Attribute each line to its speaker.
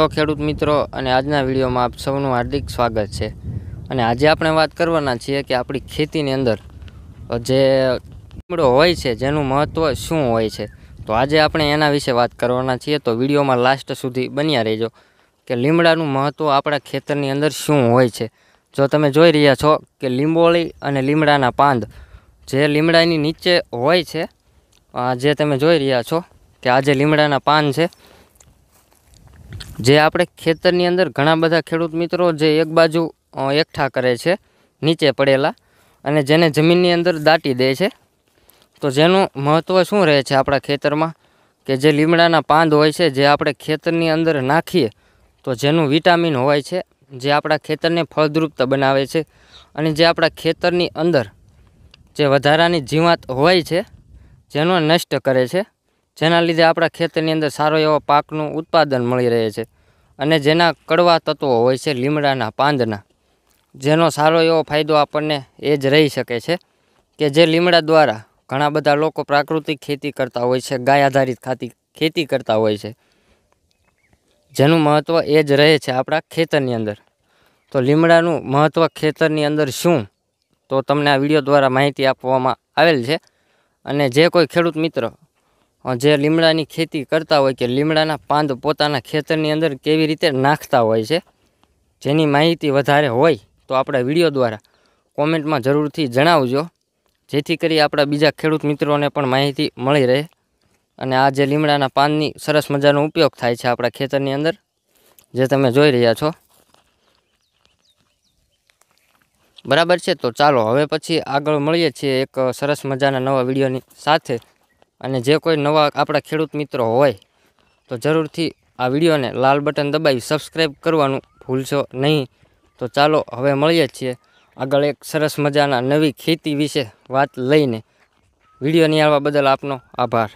Speaker 1: જો ખેડૂત મિત્રો અને આજના વિડીયોમાં આપ સૌનું હાર્દિક સ્વાગત છે અને આજે આપણે વાત કરવાના છીએ કે આપણી ખેતીની અંદર જે લીમડો હોય છે જેનું મહત્ત્વ શું હોય છે તો આજે આપણે એના વિશે વાત કરવાના છીએ તો વિડીયોમાં લાસ્ટ સુધી બન્યા રહેજો કે લીમડાનું મહત્ત્વ આપણા ખેતરની અંદર શું હોય છે જો તમે જોઈ રહ્યા છો કે લીંબોળી અને લીમડાના પાંદ જે લીમડાની નીચે હોય છે જે તમે જોઈ રહ્યા છો કે આ જે લીમડાના પાન છે જે આપણે ખેતરની અંદર ઘણા બધા ખેડૂત મિત્રો જે એક બાજુ એકઠા કરે છે નીચે પડેલા અને જેને જમીનની અંદર દાટી દે છે તો જેનું મહત્ત્વ શું રહે છે આપણા ખેતરમાં કે જે લીમડાના પાંદ હોય છે જે આપણે ખેતરની અંદર નાખીએ તો જેનું વિટામિન હોય છે જે આપણા ખેતરને ફળદ્રુપતા બનાવે છે અને જે આપણા ખેતરની અંદર જે વધારાની જીવાત હોય છે જેનો નષ્ટ કરે છે જેના લીધે આપણા ખેતરની અંદર સારો એવો પાકનું ઉત્પાદન મળી રહે છે અને જેના કડવા તત્વો હોય છે લીમડાના પાંદના જેનો સારો એવો ફાયદો આપણને એ જ રહી શકે છે કે જે લીમડા દ્વારા ઘણા બધા લોકો પ્રાકૃતિક ખેતી કરતા હોય છે ગાય આધારિત ખાતી ખેતી કરતા હોય છે જેનું મહત્ત્વ એ જ રહે છે આપણા ખેતરની અંદર તો લીમડાનું મહત્ત્વ ખેતરની અંદર શું તો તમને આ વિડીયો દ્વારા માહિતી આપવામાં આવેલ છે અને જે કોઈ ખેડૂત મિત્ર જે લીમડાની ખેતી કરતા હોય કે લીમડાના પાંદ પોતાના ખેતરની અંદર કેવી રીતે નાખતા હોય છે જેની માહિતી વધારે હોય તો આપણા વિડીયો દ્વારા કોમેન્ટમાં જરૂરથી જણાવજો જેથી કરી આપણા બીજા ખેડૂત મિત્રોને પણ માહિતી મળી રહે અને આ જે લીમડાના પાનની સરસ મજાનો ઉપયોગ થાય છે આપણા ખેતરની અંદર જે તમે જોઈ રહ્યા છો બરાબર છે તો ચાલો હવે પછી આગળ મળીએ છીએ એક સરસ મજાના નવા વિડીયોની સાથે અને જે કોઈ નવા આપણા ખેડૂત મિત્રો હોય તો જરૂરથી આ વિડીયોને લાલ બટન દબાવી સબસ્ક્રાઈબ કરવાનું ભૂલશો નહીં તો ચાલો હવે મળીએ છીએ આગળ એક સરસ મજાના નવી ખેતી વિશે વાત લઈને વિડીયો નિહાળવા બદલ આપનો આભાર